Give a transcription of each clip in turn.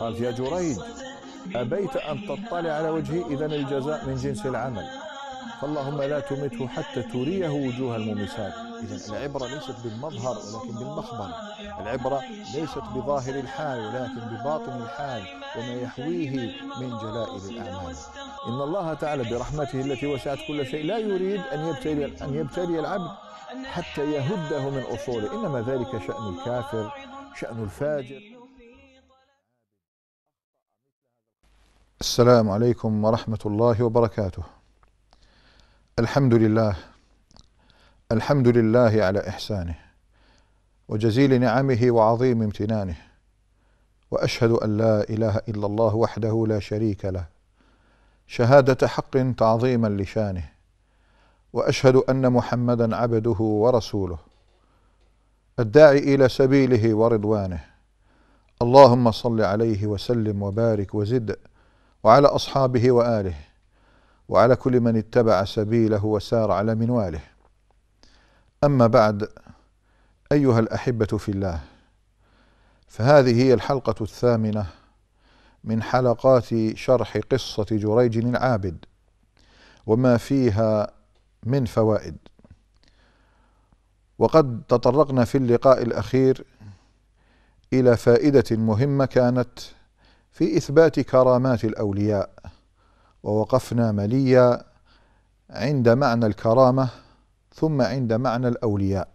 قالت يا جريج أبيت أن تطلع على وجهي إذا الجزاء من جنس العمل فاللهم لا تمته حتى تريه وجوه الممسات إذا العبرة ليست بالمظهر ولكن بالمخبر العبرة ليست بظاهر الحال ولكن بباطن الحال وما يحويه من جلائل الأعمال إن الله تعالى برحمته التي وسعت كل شيء لا يريد أن يبتلي, أن يبتلي العبد حتى يهده من أصوله إنما ذلك شأن الكافر شأن الفاجر السلام عليكم ورحمة الله وبركاته الحمد لله الحمد لله على إحسانه وجزيل نعمه وعظيم امتنانه وأشهد أن لا إله إلا الله وحده لا شريك له شهادة حق تعظيما لشانه وأشهد أن محمدا عبده ورسوله الداعي إلى سبيله ورضوانه اللهم صل عليه وسلم وبارك وزد وعلى أصحابه وآله وعلى كل من اتبع سبيله وسار على منواله أما بعد أيها الأحبة في الله فهذه هي الحلقة الثامنة من حلقات شرح قصة جريج العابد وما فيها من فوائد وقد تطرقنا في اللقاء الاخير الى فائده مهمه كانت في اثبات كرامات الاولياء ووقفنا مليا عند معنى الكرامه ثم عند معنى الاولياء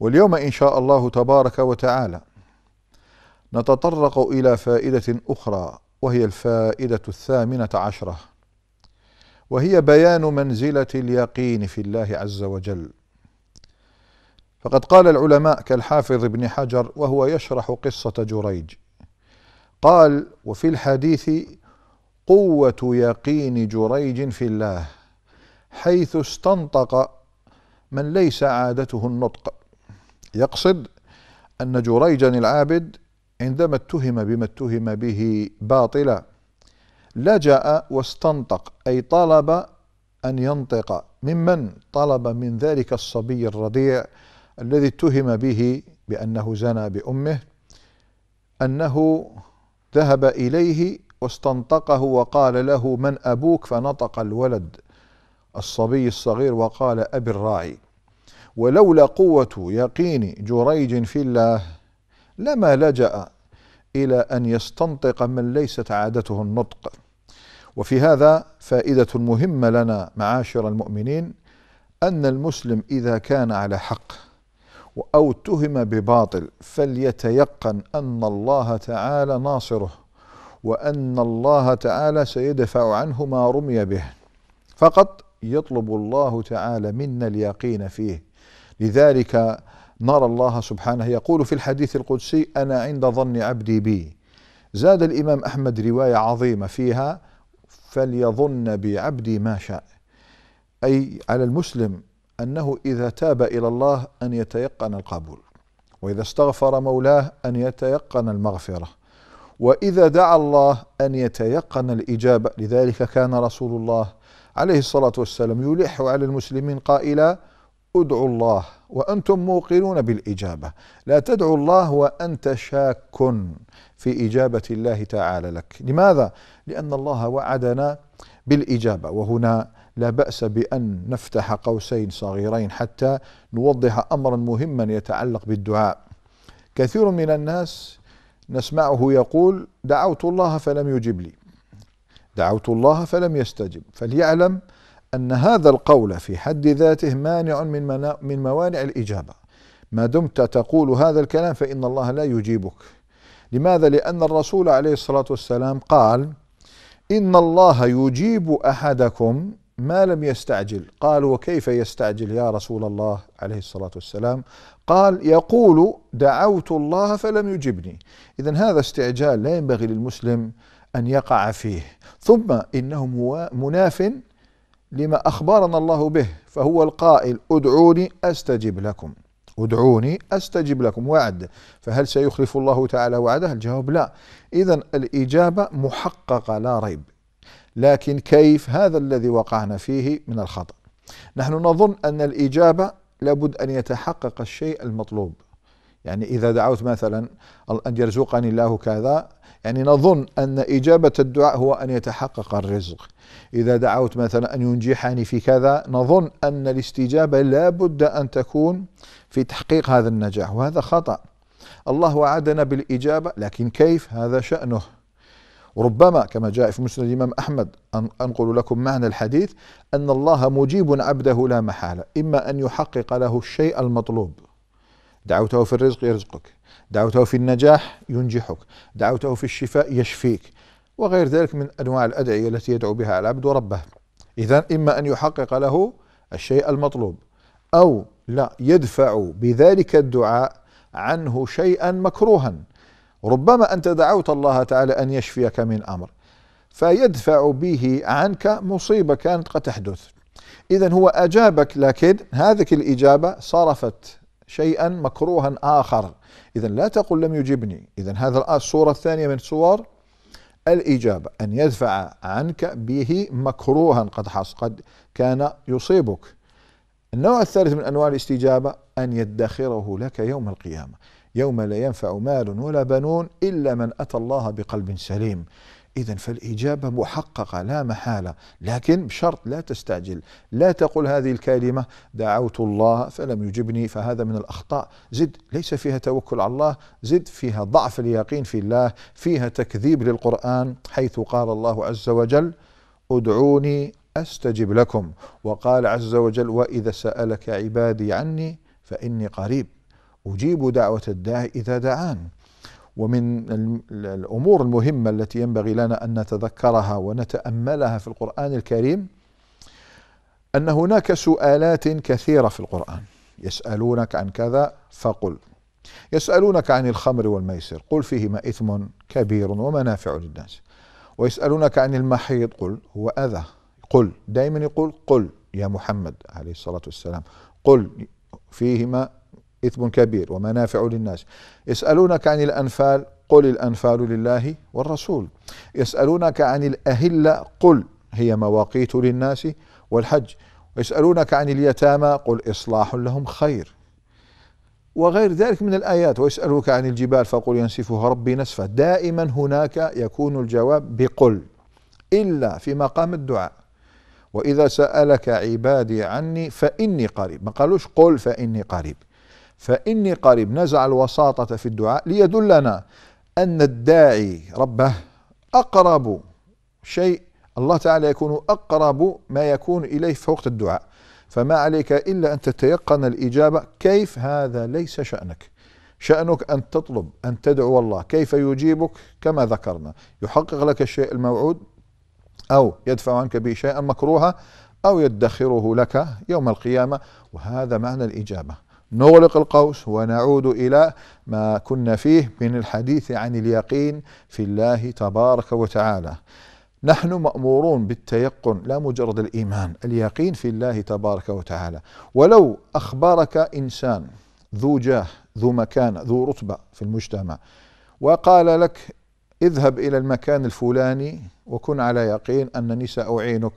واليوم ان شاء الله تبارك وتعالى نتطرق الى فائده اخرى وهي الفائده الثامنه عشره وهي بيان منزله اليقين في الله عز وجل فقد قال العلماء كالحافظ ابن حجر وهو يشرح قصة جريج قال وفي الحديث قوة يقين جريج في الله حيث استنطق من ليس عادته النطق يقصد أن جريجا العابد عندما اتهم بما اتهم به باطلا لجأ واستنطق أي طلب أن ينطق ممن طلب من ذلك الصبي الرضيع الذي اتهم به بأنه زنى بأمه أنه ذهب إليه واستنطقه وقال له من أبوك فنطق الولد الصبي الصغير وقال أبي الراعي ولولا قوة يقين جريج في الله لما لجأ إلى أن يستنطق من ليست عادته النطق وفي هذا فائدة مهمة لنا معاشر المؤمنين أن المسلم إذا كان على حق أو اتهم بباطل فليتيقن أن الله تعالى ناصره وأن الله تعالى سيدفع عنه ما رمي به فقط يطلب الله تعالى منا اليقين فيه لذلك نرى الله سبحانه يقول في الحديث القدسي أنا عند ظن عبدي بي زاد الإمام أحمد رواية عظيمة فيها فليظن بعبدي ما شاء أي على المسلم أنه إذا تاب إلى الله أن يتيقن القبول وإذا استغفر مولاه أن يتيقن المغفرة وإذا دعا الله أن يتيقن الإجابة لذلك كان رسول الله عليه الصلاة والسلام يلح على المسلمين قائلا ادعوا الله وأنتم موقنون بالإجابة لا تدعوا الله وأنت شاك في إجابة الله تعالى لك لماذا؟ لأن الله وعدنا بالإجابة وهنا لا بأس بأن نفتح قوسين صغيرين حتى نوضح أمرا مهما يتعلق بالدعاء كثير من الناس نسمعه يقول دعوت الله فلم يجب لي دعوت الله فلم يستجب فليعلم أن هذا القول في حد ذاته مانع من, من موانع الإجابة ما دمت تقول هذا الكلام فإن الله لا يجيبك لماذا؟ لأن الرسول عليه الصلاة والسلام قال إن الله يجيب أحدكم ما لم يستعجل قال وكيف يستعجل يا رسول الله عليه الصلاة والسلام قال يقول دعوت الله فلم يجبني إذا هذا استعجال لا ينبغي للمسلم أن يقع فيه ثم إنه مناف لما أخبرنا الله به فهو القائل ادعوني أستجب لكم ادعوني أستجب لكم وعد فهل سيخلف الله تعالى وعده الجواب لا إذا الإجابة محققة لا ريب لكن كيف هذا الذي وقعنا فيه من الخطأ نحن نظن أن الإجابة لابد أن يتحقق الشيء المطلوب يعني إذا دعوت مثلا أن يرزقني الله كذا يعني نظن أن إجابة الدعاء هو أن يتحقق الرزق إذا دعوت مثلا أن ينجحني في كذا نظن أن الاستجابة لا بد أن تكون في تحقيق هذا النجاح وهذا خطأ الله وعدنا بالإجابة لكن كيف هذا شأنه ربما كما جاء في مسند الإمام أحمد أن أنقل لكم معنى الحديث أن الله مجيب عبده لا محالة إما أن يحقق له الشيء المطلوب دعوته في الرزق يرزقك دعوته في النجاح ينجحك دعوته في الشفاء يشفيك وغير ذلك من أنواع الأدعية التي يدعو بها العبد وربه إذا إما أن يحقق له الشيء المطلوب أو لا يدفع بذلك الدعاء عنه شيئا مكروها ربما أنت دعوت الله تعالى أن يشفيك من أمر فيدفع به عنك مصيبة كانت قد تحدث إذا هو أجابك لكن هذه الإجابة صرفت شيئا مكروها آخر إذا لا تقل لم يجبني إذا هذا الصورة الثانية من صور الإجابة أن يدفع عنك به مكروها قد حص قد كان يصيبك النوع الثالث من أنواع الاستجابة أن يدخره لك يوم القيامة يوم لا ينفع مال ولا بنون إلا من أتى الله بقلب سليم إذا فالإجابة محققة لا محالة لكن بشرط لا تستعجل لا تقل هذه الكلمة دعوت الله فلم يجبني فهذا من الأخطاء زد ليس فيها توكل على الله زد فيها ضعف اليقين في الله فيها تكذيب للقرآن حيث قال الله عز وجل ادعوني أستجب لكم وقال عز وجل وإذا سألك عبادي عني فإني قريب أجيب دعوة الداعي إذا دعان ومن الأمور المهمة التي ينبغي لنا أن نتذكرها ونتأملها في القرآن الكريم أن هناك سؤالات كثيرة في القرآن يسألونك عن كذا فقل يسألونك عن الخمر والميسر قل فيهما إثم كبير ومنافع للناس ويسألونك عن المحيض قل هو أذى قل دائما يقول قل يا محمد عليه الصلاة والسلام قل فيهما إثم كبير ومنافع للناس يسألونك عن الأنفال قل الأنفال لله والرسول يسألونك عن الأهلة قل هي مواقيت للناس والحج ويسألونك عن اليتامى قل إصلاح لهم خير وغير ذلك من الآيات ويسألوك عن الجبال فقل ينسفها ربي نسفا دائما هناك يكون الجواب بقل إلا في مقام الدعاء وإذا سألك عبادي عني فإني قريب ما قالوش قل فإني قريب فإني قريب نزع الوساطة في الدعاء ليدلنا أن الداعي ربه أقرب شيء الله تعالى يكون أقرب ما يكون إليه في وقت الدعاء فما عليك إلا أن تتيقن الإجابة كيف هذا ليس شأنك شأنك أن تطلب أن تدعو الله كيف يجيبك كما ذكرنا يحقق لك الشيء الموعود أو يدفع عنك به شيئا مكروها أو يدخره لك يوم القيامة وهذا معنى الإجابة نغلق القوس ونعود الى ما كنا فيه من الحديث عن اليقين في الله تبارك وتعالى. نحن مامورون بالتيقن لا مجرد الايمان، اليقين في الله تبارك وتعالى، ولو اخبرك انسان ذو جاه، ذو مكانه، ذو رتبه في المجتمع وقال لك اذهب الى المكان الفلاني وكن على يقين انني ساعينك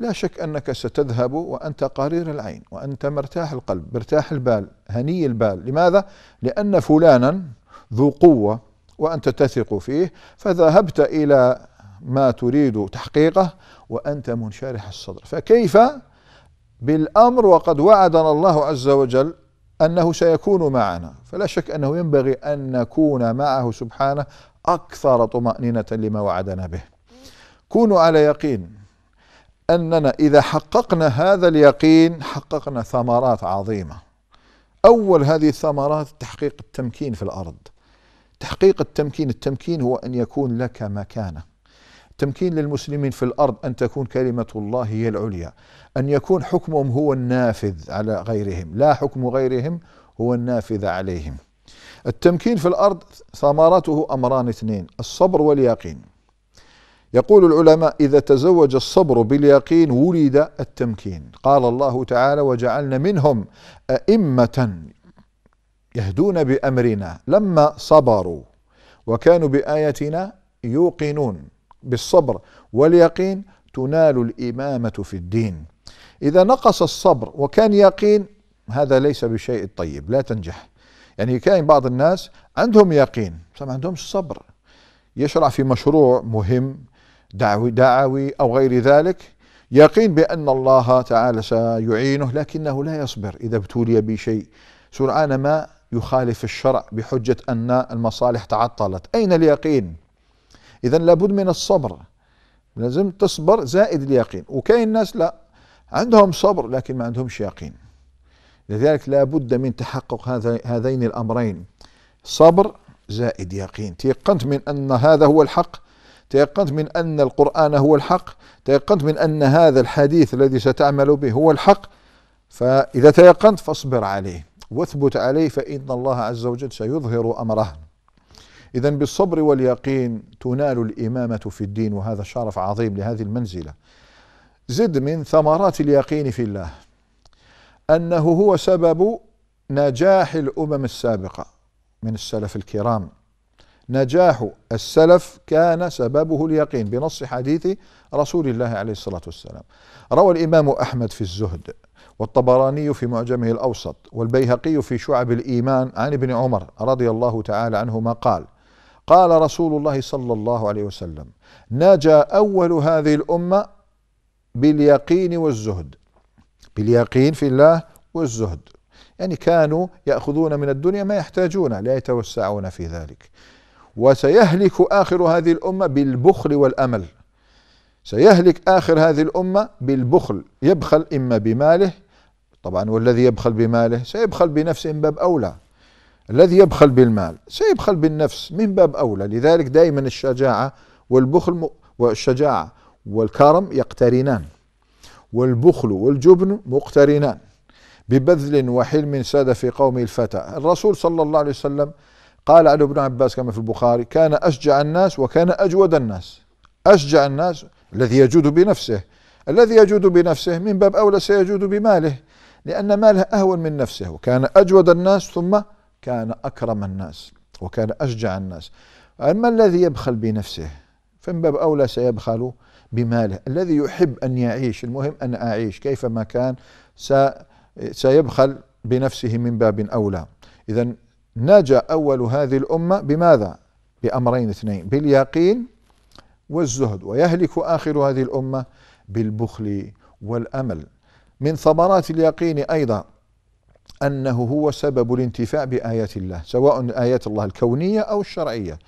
لا شك أنك ستذهب وأنت قرير العين وأنت مرتاح القلب مرتاح البال هني البال لماذا؟ لأن فلانا ذو قوة وأنت تثق فيه فذهبت إلى ما تريد تحقيقه وأنت منشرح الصدر فكيف بالأمر وقد وعدنا الله عز وجل أنه سيكون معنا فلا شك أنه ينبغي أن نكون معه سبحانه أكثر طمأنينة لما وعدنا به كونوا على يقين أننا إذا حققنا هذا اليقين حققنا ثمرات عظيمة أول هذه الثمرات تحقيق التمكين في الأرض تحقيق التمكين التمكين هو أن يكون لك مكانة تمكين للمسلمين في الأرض أن تكون كلمة الله هي العليا أن يكون حكمهم هو النافذ على غيرهم لا حكم غيرهم هو النافذ عليهم التمكين في الأرض ثمرته أمران اثنين الصبر واليقين يقول العلماء إذا تزوج الصبر باليقين ولد التمكين قال الله تعالى وجعلنا منهم أئمة يهدون بأمرنا لما صبروا وكانوا بآياتنا يوقنون بالصبر واليقين تنال الإمامة في الدين إذا نقص الصبر وكان يقين هذا ليس بشيء طيب لا تنجح يعني كان بعض الناس عندهم يقين بس ما عندهمش صبر يشرع في مشروع مهم دعوي دعوي أو غير ذلك يقين بأن الله تعالى سيعينه لكنه لا يصبر إذا ابتلي بشيء سرعان ما يخالف الشرع بحجة أن المصالح تعطلت أين اليقين إذا لابد من الصبر لازم تصبر زائد اليقين وكاين ناس لا عندهم صبر لكن ما عندهمش يقين لذلك لابد من تحقق هذا هذين الأمرين صبر زائد يقين تيقنت من أن هذا هو الحق تيقنت من أن القرآن هو الحق تيقنت من أن هذا الحديث الذي ستعمل به هو الحق فإذا تيقنت فاصبر عليه واثبت عليه فإن الله عز وجل سيظهر أمره إذا بالصبر واليقين تنال الإمامة في الدين وهذا شرف عظيم لهذه المنزلة زد من ثمرات اليقين في الله أنه هو سبب نجاح الأمم السابقة من السلف الكرام نجاح السلف كان سببه اليقين بنص حديث رسول الله عليه الصلاة والسلام روى الإمام أحمد في الزهد والطبراني في معجمه الأوسط والبيهقي في شعب الإيمان عن ابن عمر رضي الله تعالى عنهما قال قال رسول الله صلى الله عليه وسلم نجا أول هذه الأمة باليقين والزهد باليقين في الله والزهد يعني كانوا يأخذون من الدنيا ما يحتاجونه لا يتوسعون في ذلك وسيهلك آخر هذه الأمة بالبخل والأمل سيهلك آخر هذه الأمة بالبخل يبخل إما بماله طبعا والذي يبخل بماله سيبخل بنفسه من باب أولى الذي يبخل بالمال سيبخل بالنفس من باب أولى لذلك دائما الشجاعة والبخل والشجاعة والكرم يقترنان والبخل والجبن مقترنان ببذل وحلم ساد في قوم الفتى الرسول صلى الله عليه وسلم قال علي بن عباس كما في البخاري كان أشجع الناس وكان أجود الناس أشجع الناس الذي يجود بنفسه الذي يجود بنفسه من باب أولى سيجود بماله لأن ماله أهون من نفسه وكان أجود الناس ثم كان أكرم الناس وكان أشجع الناس أما الذي يبخل بنفسه فمن باب أولى سيبخل بماله الذي يحب أن يعيش المهم أن أعيش كيفما كان سيبخل بنفسه من باب أولى إذا نجا أول هذه الأمة بماذا؟ بأمرين اثنين باليقين والزهد ويهلك آخر هذه الأمة بالبخل والأمل من ثمرات اليقين أيضا أنه هو سبب الانتفاع بآيات الله سواء آيات الله الكونية أو الشرعية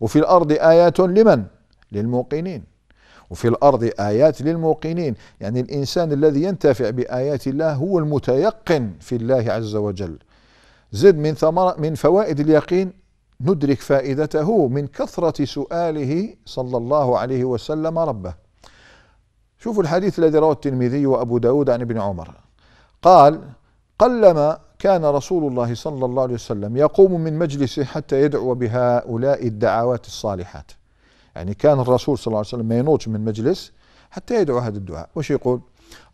وفي الأرض آيات لمن؟ للموقنين وفي الأرض آيات للموقنين يعني الإنسان الذي ينتفع بآيات الله هو المتيقن في الله عز وجل زد من ثمرة من فوائد اليقين ندرك فائدته من كثرة سؤاله صلى الله عليه وسلم ربه شوفوا الحديث الذي رواه الترمذي وأبو داود عن ابن عمر قال قلما كان رسول الله صلى الله عليه وسلم يقوم من مجلسه حتى يدعو بهؤلاء الدعوات الصالحات يعني كان الرسول صلى الله عليه وسلم ما ينوضش من مجلس حتى يدعو هذا الدعاء وش يقول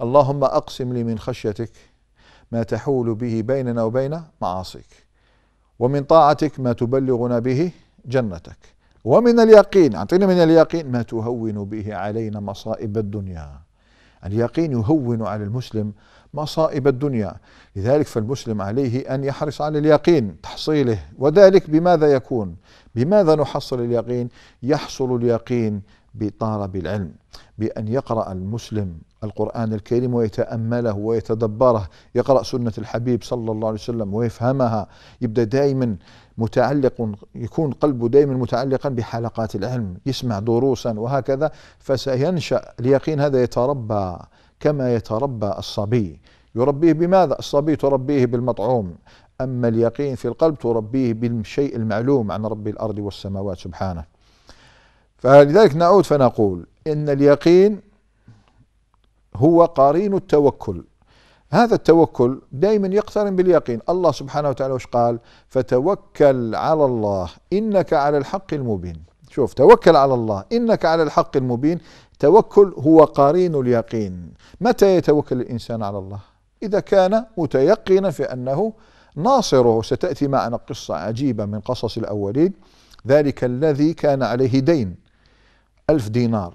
اللهم أقسم لي من خشيتك ما تحول به بيننا وبين معاصيك ومن طاعتك ما تبلغنا به جنتك ومن اليقين أعطينا من اليقين ما تهون به علينا مصائب الدنيا اليقين يهون على المسلم مصائب الدنيا لذلك فالمسلم عليه أن يحرص على اليقين تحصيله وذلك بماذا يكون بماذا نحصل اليقين يحصل اليقين بطلب العلم بأن يقرأ المسلم القرآن الكريم ويتأمله ويتدبره يقرأ سنة الحبيب صلى الله عليه وسلم ويفهمها يبدأ دائما متعلق يكون قلبه دائما متعلقا بحلقات العلم يسمع دروسا وهكذا فسينشأ اليقين هذا يتربى كما يتربى الصبي يربيه بماذا؟ الصبي تربيه بالمطعوم أما اليقين في القلب تربيه بالشيء المعلوم عن رب الأرض والسماوات سبحانه فلذلك نعود فنقول إن اليقين هو قرين التوكل هذا التوكل دائما يقترن باليقين الله سبحانه وتعالى وش قال فتوكل على الله إنك على الحق المبين شوف توكل على الله إنك على الحق المبين توكل هو قرين اليقين متى يتوكل الإنسان على الله إذا كان متيقنا في أنه ناصره ستأتي معنا قصة عجيبة من قصص الأولين ذلك الذي كان عليه دين ألف دينار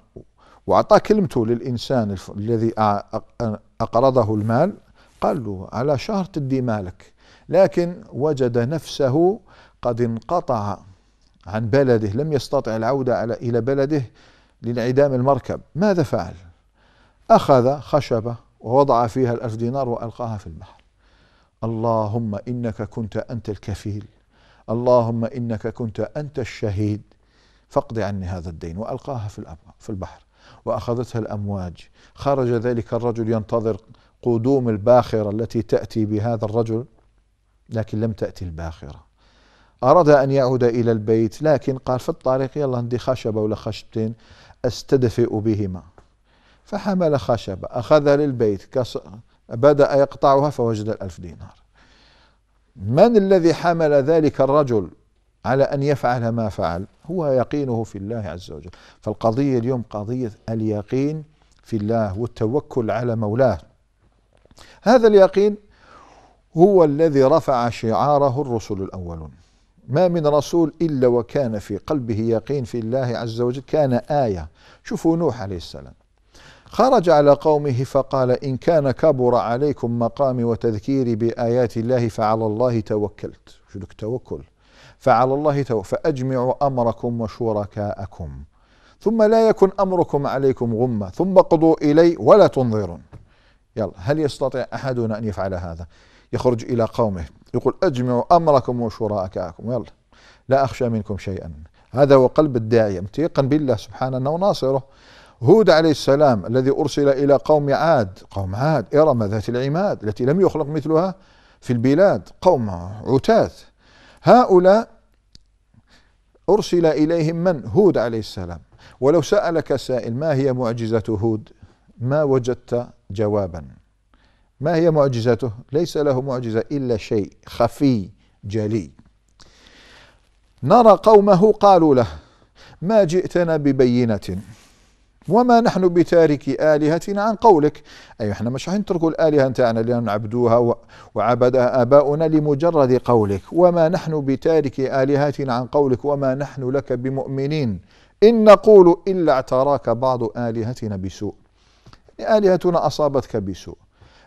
وأعطى كلمته للإنسان الذي أقرضه المال قال له على شهر تدي مالك لكن وجد نفسه قد انقطع عن بلده لم يستطع العودة إلى بلده لانعدام المركب ماذا فعل أخذ خشبة ووضع فيها الألف دينار وألقاها في البحر اللهم إنك كنت أنت الكفيل اللهم إنك كنت أنت الشهيد فاقض عني هذا الدين وألقاها في, في البحر واخذتها الامواج خرج ذلك الرجل ينتظر قدوم الباخره التي تاتي بهذا الرجل لكن لم تاتي الباخره اراد ان يعود الى البيت لكن قال في الطريق يلا عندي خشبه ولا خشبتين استدفئ بهما فحمل خشبه اخذها للبيت بدا يقطعها فوجد الالف دينار من الذي حمل ذلك الرجل على أن يفعل ما فعل هو يقينه في الله عز وجل فالقضية اليوم قضية اليقين في الله والتوكل على مولاه هذا اليقين هو الذي رفع شعاره الرسل الأولون ما من رسول إلا وكان في قلبه يقين في الله عز وجل كان آية شوفوا نوح عليه السلام خرج على قومه فقال إن كان كبر عليكم مقامي وتذكيري بآيات الله فعلى الله توكلت شو التوكل فعلى الله تو فأجمعوا أمركم وشركاءكم ثم لا يكن أمركم عليكم غمة ثم قضوا إلي ولا تنظرون يلا هل يستطيع أحدنا أن يفعل هذا يخرج إلى قومه يقول أجمعوا أمركم وشركاءكم يلا لا أخشى منكم شيئا هذا هو قلب الداعية متيقا بالله سبحانه وناصره هود عليه السلام الذي أرسل إلى قوم عاد قوم عاد إرم ذات العماد التي لم يخلق مثلها في البلاد قوم عتاث هؤلاء أرسل إليهم من هود عليه السلام ولو سألك سائل ما هي معجزة هود ما وجدت جوابا ما هي معجزته ليس له معجزة إلا شيء خفي جلي نرى قومه قالوا له ما جئتنا ببينة وما نحن بتارك آلهتنا عن قولك أي أيوة، احنا مش هنترك الآلهة نتاعنا لأن عبدوها وعبدها آباؤنا لمجرد قولك وما نحن بتارك آلهتنا عن قولك وما نحن لك بمؤمنين إن نقول إلا اعتراك بعض آلهتنا بسوء آلهتنا أصابتك بسوء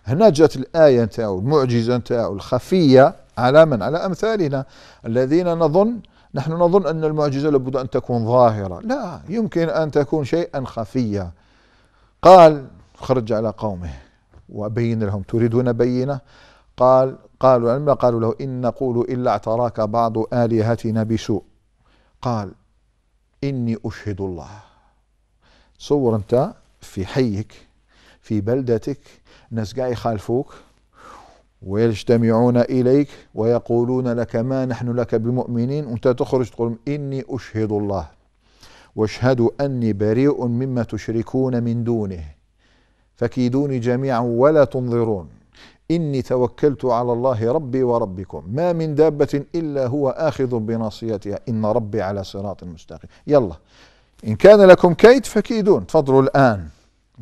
هنا جت الآية نتاعو المعجزة نتاعو الخفية على من؟ على أمثالنا الذين نظن نحن نظن أن المعجزة لابد أن تكون ظاهرة لا يمكن أن تكون شيئا خفيا قال خرج على قومه وبين لهم تريدون بينة قال قالوا لما قالوا له إن نقول إلا اعتراك بعض آلهتنا بسوء قال إني أشهد الله تصور أنت في حيك في بلدتك ناس قاعد يخالفوك ويجتمعون إليك ويقولون لك ما نحن لك بمؤمنين وانت تخرج تقول إني أشهد الله واشهد أني بريء مما تشركون من دونه فكيدوني جميعا ولا تنظرون إني توكلت على الله ربي وربكم ما من دابة إلا هو آخذ بناصيتها إن ربي على صراط مستقيم يلا إن كان لكم كيد فكيدون تفضلوا الآن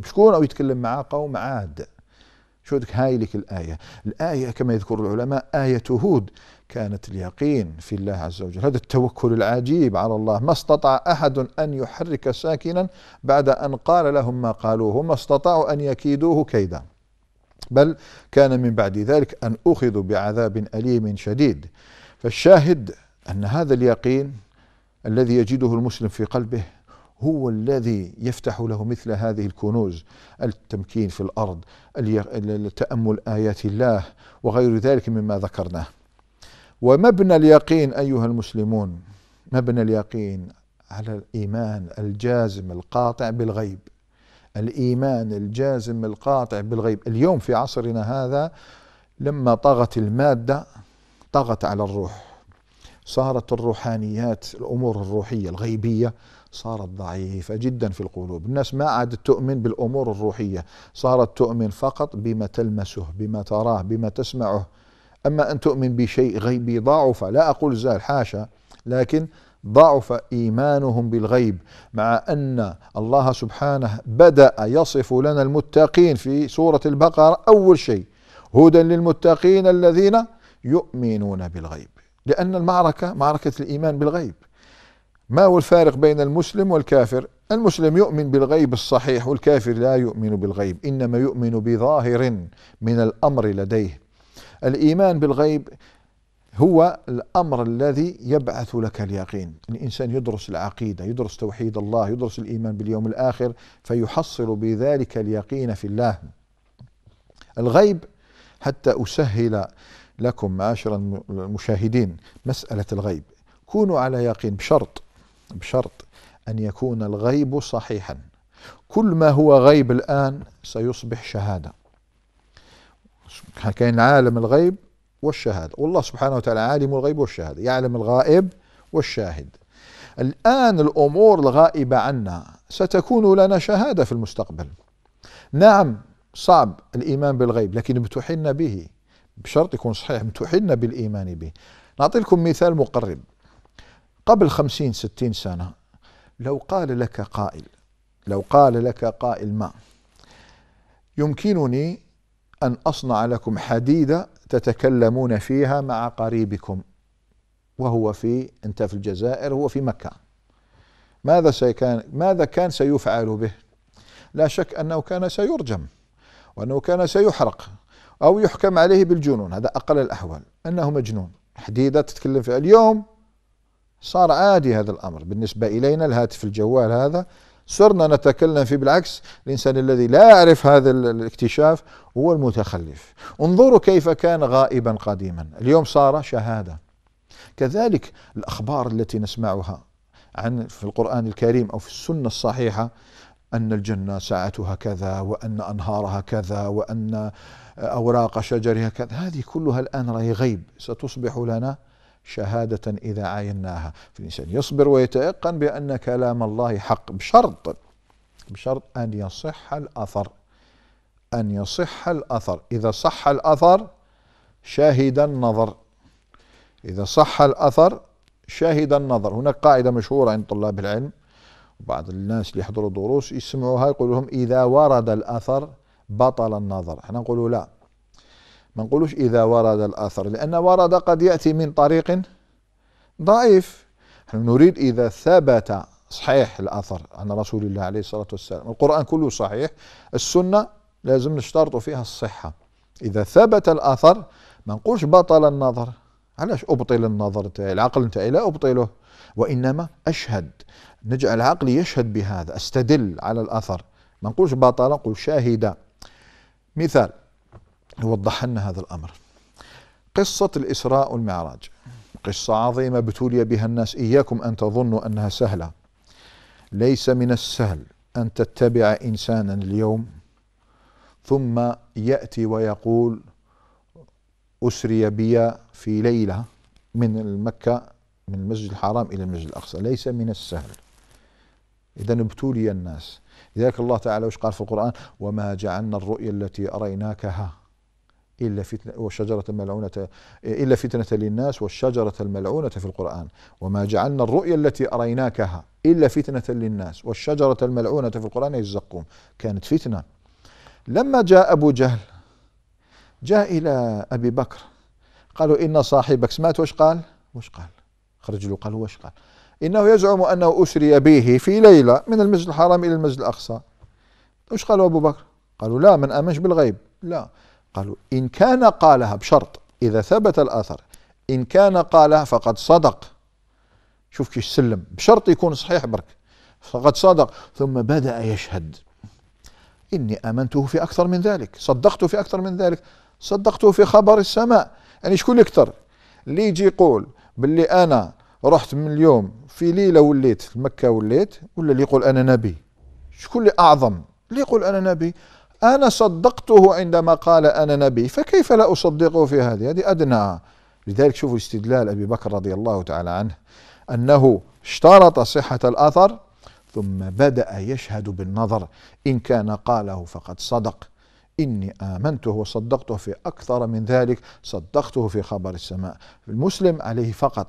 شكون أو يتكلم معاه قوم عاد بدك هاي لك الآية الآية كما يذكر العلماء آية هود كانت اليقين في الله عز وجل هذا التوكل العجيب على الله ما استطاع أحد أن يحرك ساكنا بعد أن قال لهم ما قالوه ما استطاعوا أن يكيدوه كيدا بل كان من بعد ذلك أن أخذوا بعذاب أليم شديد فالشاهد أن هذا اليقين الذي يجده المسلم في قلبه هو الذي يفتح له مثل هذه الكنوز التمكين في الارض تامل ايات الله وغير ذلك مما ذكرناه ومبنى اليقين ايها المسلمون مبنى اليقين على الايمان الجازم القاطع بالغيب الايمان الجازم القاطع بالغيب اليوم في عصرنا هذا لما طغت الماده طغت على الروح صارت الروحانيات الأمور الروحية الغيبية صارت ضعيفة جدا في القلوب الناس ما عادت تؤمن بالأمور الروحية صارت تؤمن فقط بما تلمسه بما تراه بما تسمعه أما أن تؤمن بشيء غيبي ضعف لا أقول زال حاشا لكن ضعف إيمانهم بالغيب مع أن الله سبحانه بدأ يصف لنا المتقين في سورة البقرة أول شيء هدى للمتقين الذين يؤمنون بالغيب لأن المعركة معركة الإيمان بالغيب ما هو الفارق بين المسلم والكافر المسلم يؤمن بالغيب الصحيح والكافر لا يؤمن بالغيب إنما يؤمن بظاهر من الأمر لديه الإيمان بالغيب هو الأمر الذي يبعث لك اليقين الإنسان يدرس العقيدة يدرس توحيد الله يدرس الإيمان باليوم الآخر فيحصل بذلك اليقين في الله الغيب حتى أسهل لكم معاشر المشاهدين مسألة الغيب كونوا على يقين بشرط بشرط أن يكون الغيب صحيحا كل ما هو غيب الآن سيصبح شهادة كان عالم الغيب والشهادة والله سبحانه وتعالى عالم الغيب والشهادة يعلم الغائب والشاهد الآن الأمور الغائبة عنا ستكون لنا شهادة في المستقبل نعم صعب الإيمان بالغيب لكن ابتحلنا به بشرط يكون صحيح متوحدنا بالإيمان به نعطي لكم مثال مقرب قبل خمسين ستين سنة لو قال لك قائل لو قال لك قائل ما يمكنني أن أصنع لكم حديدة تتكلمون فيها مع قريبكم وهو في أنت في الجزائر هو في مكة ماذا سيكان ماذا كان سيفعل به لا شك أنه كان سيرجم وأنه كان سيحرق أو يحكم عليه بالجنون هذا أقل الأحوال أنه مجنون حديدة تتكلم فيها اليوم صار عادي هذا الأمر بالنسبة إلينا الهاتف الجوال هذا صرنا نتكلم فيه بالعكس الإنسان الذي لا يعرف هذا الاكتشاف هو المتخلف انظروا كيف كان غائبا قديما اليوم صار شهادة كذلك الأخبار التي نسمعها عن في القرآن الكريم أو في السنة الصحيحة أن الجنة ساعتها كذا وأن أنهارها كذا وأن أوراق شجرها كذا هذه كلها الآن راهي غيب ستصبح لنا شهادة إذا عايناها فالإنسان يصبر ويتيقن بأن كلام الله حق بشرط بشرط أن يصح الأثر أن يصح الأثر إذا صح الأثر شاهد النظر إذا صح الأثر شاهد النظر هناك قاعدة مشهورة عند طلاب العلم وبعض الناس اللي يحضروا دروس يسمعوها يقول لهم إذا ورد الأثر بطل النظر احنا نقول لا ما نقولوش إذا ورد الأثر لأن ورد قد يأتي من طريق ضعيف احنا نريد إذا ثبت صحيح الأثر عن رسول الله عليه الصلاة والسلام القرآن كله صحيح السنة لازم نشترط فيها الصحة إذا ثبت الأثر ما نقولش بطل النظر علاش أبطل النظر تاعي العقل تاعي لا أبطله وإنما أشهد نجعل عقلي يشهد بهذا أستدل على الأثر ما نقولش بطل نقول شاهد مثال يوضح لنا هذا الأمر قصة الإسراء والمعراج قصة عظيمة ابتلي بها الناس إياكم أن تظنوا أنها سهلة ليس من السهل أن تتبع إنسانا اليوم ثم يأتي ويقول أسري بي في ليلة من مكة من المسجد الحرام إلى المسجد الأقصى ليس من السهل إذا ابتلي الناس لذلك الله تعالى وش قال في القرآن وما جعلنا الرؤيا التي أريناكها إلا فتنة والشجرة الملعونة إلا فتنة للناس والشجرة الملعونة في القرآن وما جعلنا الرؤيا التي أريناكها إلا فتنة للناس والشجرة الملعونة في القرآن الزقوم كانت فتنة لما جاء أبو جهل جاء إلى أبي بكر قالوا إن صاحبك سمعت وش قال وش قال خرج له قال وش قال إنه يزعم أنه أسري به في ليلة من المسجد الحرام إلى المسجد الأقصى وش قالوا أبو بكر قالوا لا من أمنش بالغيب لا قالوا إن كان قالها بشرط إذا ثبت الأثر إن كان قالها فقد صدق شوف كيش سلم بشرط يكون صحيح برك فقد صدق ثم بدأ يشهد إني آمنته في أكثر من ذلك صدقته في أكثر من ذلك صدقته في خبر السماء يعني شكون يكثر اللي يجي يقول باللي أنا رحت من اليوم في ليله وليت في مكه وليت ولا اللي يقول انا نبي شكون اللي اعظم اللي يقول انا نبي انا صدقته عندما قال انا نبي فكيف لا اصدقه في هذه هذه ادنى لذلك شوفوا استدلال ابي بكر رضي الله تعالى عنه انه اشترط صحه الاثر ثم بدا يشهد بالنظر ان كان قاله فقد صدق إني آمنته وصدقته في أكثر من ذلك صدقته في خبر السماء المسلم عليه فقط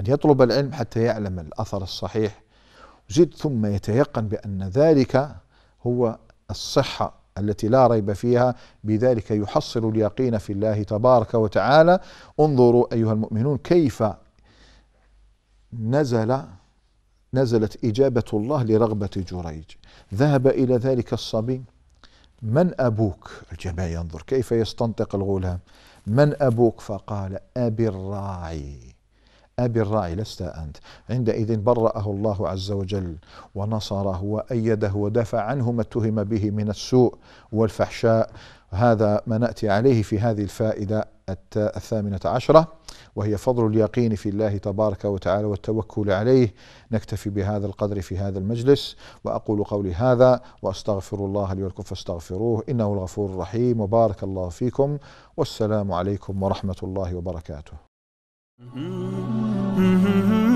أن يطلب العلم حتى يعلم الأثر الصحيح زد ثم يتيقن بأن ذلك هو الصحة التي لا ريب فيها بذلك يحصل اليقين في الله تبارك وتعالى انظروا أيها المؤمنون كيف نزل نزلت إجابة الله لرغبة جريج ذهب إلى ذلك الصبي من أبوك الجميع ينظر كيف يستنطق الغلام من أبوك فقال أبي الراعي أبي الراعي لست أنت عندئذ برأه الله عز وجل ونصره وأيده ودفع عنه ما اتهم به من السوء والفحشاء هذا ما نأتي عليه في هذه الفائدة الثامنة عشرة وهي فضل اليقين في الله تبارك وتعالى والتوكل عليه نكتفي بهذا القدر في هذا المجلس وأقول قولي هذا وأستغفر الله لي ولكم فاستغفروه إنه الغفور الرحيم وبارك الله فيكم والسلام عليكم ورحمة الله وبركاته Mm-hmm. Mm-hmm. mm-hmm.